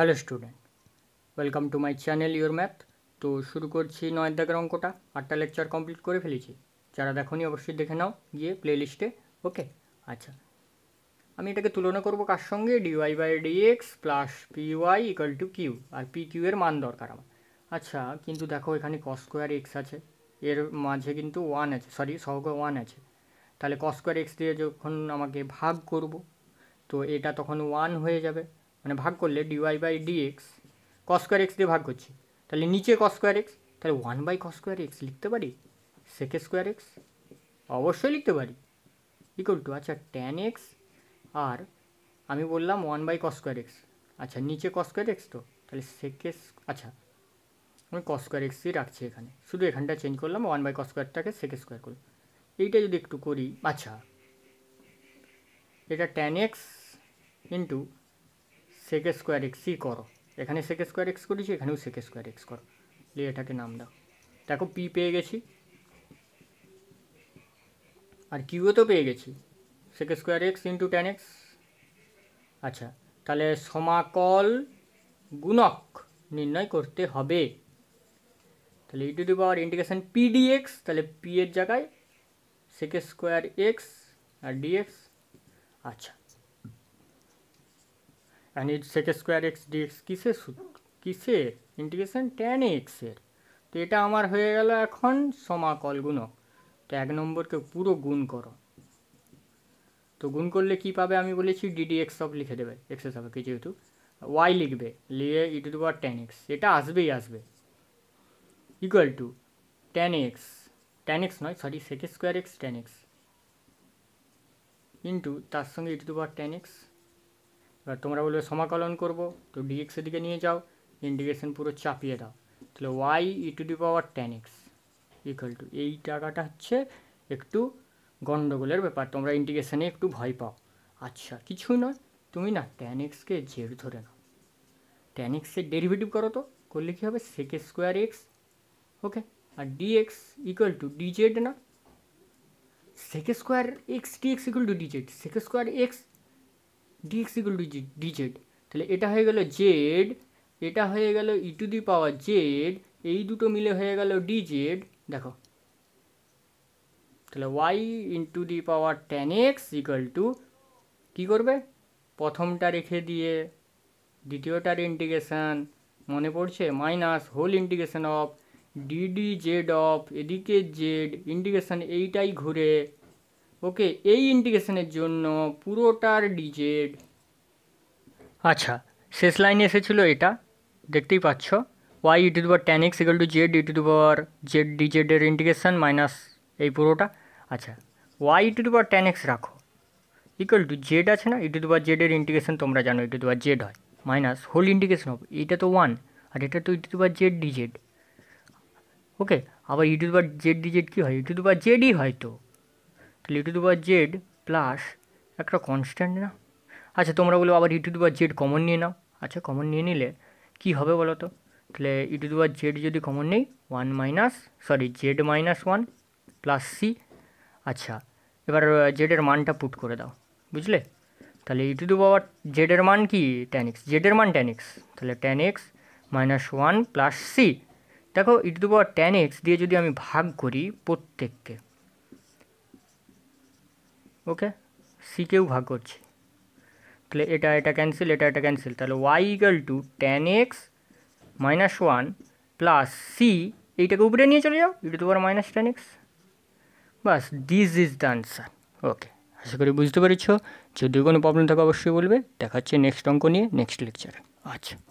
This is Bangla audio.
hello student welcome to my channel your math তো শুরু করছি নয় দাগের অঙ্কটা আটটা লেকচার কমপ্লিট করে ফেলেছি যারা দেখনি অবশ্যই দেখে নাও গিয়ে প্লে লিস্টে ওকে আচ্ছা আমি এটাকে তুলনা করবো কার সঙ্গে d y by d x plus p y equal to q আর পি কিউ এর মান দরকার আমার আচ্ছা কিন্তু দেখো এখানে কস স্কোয়ার এক্স আছে এর মাঝে কিন্তু ওয়ান আছে সরি সহগ ওয়ান আছে তাহলে কস স্কোয়ার এক্স দিয়ে যখন আমাকে ভাগ করব তো এটা তখন ওয়ান হয়ে যাবে মানে ভাগ করলে d y by d x cos square x দিয়ে ভাগ করছি তাহলে নিচে কস স্কোয়ার এক্স তাহলে one by cos square x লিখতে পারি সেকে স্কোয়ার এক্স অবশ্যই লিখতে পারি ইকুয়াল টু আচ্ছা ট্যান এক্স আর আমি বললাম one by cos square x আচ্ছা নিচে কস স্কোয়ার এক্স তো তাহলে সেকে আচ্ছা আমি কস্কোয়ার স্কোয়ার এক্সই রাখছি এখানে শুধু এখানটা চেঞ্জ করলাম ওয়ান বাই কস সেকে স্কোয়ার করলাম এইটা যদি একটু করি আচ্ছা এটা tan x into sec square x see করো এখানে সেকে স্কোয়ার এক্স করেছি এখানেও সেকে স্কোয়ার এক্স করো দিয়ে এটাকে নাম দাও দেখো পি পেয়ে গেছি আর কিউও তো পেয়ে গেছি sec square x into tan x আচ্ছা তাহলে সমাকল গুণক নির্ণয় করতে হবে তাহলে e to power integration p d x তাহলে পি এর জায়গায় সেকে স্কোয়ার এক্স আর ডিএক্স আচ্ছা and it sec square x d x কিসে কিসে ইন্টিগ্রেশন ট্যান এক্সের তো এটা আমার হয়ে গেল এখন সমাকল গুণক তো এক নম্বরকে পুরো গুণ করো তো গুণ করলে কি পাবে আমি বলেছি ডিডি এক্স সব লিখে দেবে এক্সের সাপেক্ষে যেহেতু ওয়াই লিখবে লিখে e to the power tan x এটা আসবেই আসবে equal to tan x tan x নয় sorry sec square x tan x into তার সঙ্গে e to the power tan x এবার তোমরা বলবে সমাকলন করবো তো ডিএক্সের দিকে নিয়ে যাও ইন্টিগ্রেশন পুরো চাপিয়ে দাও তাহলে y e to the power tan x equal to এই টাকাটা হচ্ছে একটু গণ্ডগোলের ব্যাপার তোমরা ইন্টিগ্রেশনে একটু ভয় পাও আচ্ছা কিছুই নয় তুমি না টেন এক্সকে জেড ধরে নাও টেন এক্সের ডেরিভেটিভ করো তো করলে কী হবে সেকে স্কোয়ার এক্স ওকে আর d x equal to d z না sec square x d x equal to d z sec square x d x equal to d z তাহলে এটা হয়ে গেল জেড এটা হয়ে গেল ই টু দি পাওয়ার জেড এই দুটো মিলে হয়ে গেল ডিজেড দেখো তাহলে y into the power tan x equal to কী করবে প্রথমটা রেখে দিয়ে দ্বিতীয়টার ইন্টিগ্রেশান মনে পড়ছে minus whole integration of d d z of এদিকে জেড ইন্টিগ্রেশান এইটাই ঘুরে ওকে এই ইন্টিগ্রেশনের জন্য পুরোটার ডিজেড আচ্ছা শেষ লাইনে এসেছিলো এটা দেখতেই পাচ্ছ ওয়াই ইউ টু দুবার tan x equal to z e to দুবার জেড ডিজেডের ইন্টিগ্রেশন মাইনাস এই পুরোটা আচ্ছা ওয়াই ইউ টু দুবার ট্যান এক্স রাখো ইকুয়াল টু জেড আছে না ইউ টু দুবার জেডের ইন্টিগ্রেশন তোমরা জানো ইউ দুবার জেড হয় মাইনাস হোল ইন্টিগ্রেশন হবে এটা তো ওয়ান আর এটা তো ইউ টু দুবার জেড ডিজেড ওকে আবার ইউ টু দুবার জেড ডিজেড কী হয় ইউ টু দুবার জেডই হয় তো তাহলে দুবার জেড প্লাস একটা কনস্ট্যান্ট না আচ্ছা তোমরা বলো আবার ইটু দুবার জেড কমন নিয়ে নাও আচ্ছা কমন নিয়ে নিলে কী হবে বলো তো তাহলে ইটু দুবার জেড যদি কমন নেই one minus sorry z minus one plus c আচ্ছা এবার জেডের মানটা পুট করে দাও বুঝলে তাহলে ইটু দুবার জেডের মান কি ট্যান এক্স জেডের মান ট্যান এক্স তাহলে tan x minus one plus c দেখো ইটু দুবার পাওয়ার ট্যান এক্স দিয়ে যদি আমি ভাগ করি প্রত্যেককে ওকে সিকেও ভাগ করছি তাহলে এটা এটা ক্যান্সেল এটা এটা ক্যান্সেল তাহলে y equal to tan x minus one plus c এইটাকে উপরে নিয়ে চলে যাও e to power minus tan x বাস this is the answer okay আশা করি বুঝতে পেরেছ যদি কোনো প্রবলেম থাকে অবশ্যই বলবে দেখাচ্ছে নেক্সট অঙ্ক নিয়ে নেক্সট লেকচারে আচ্ছা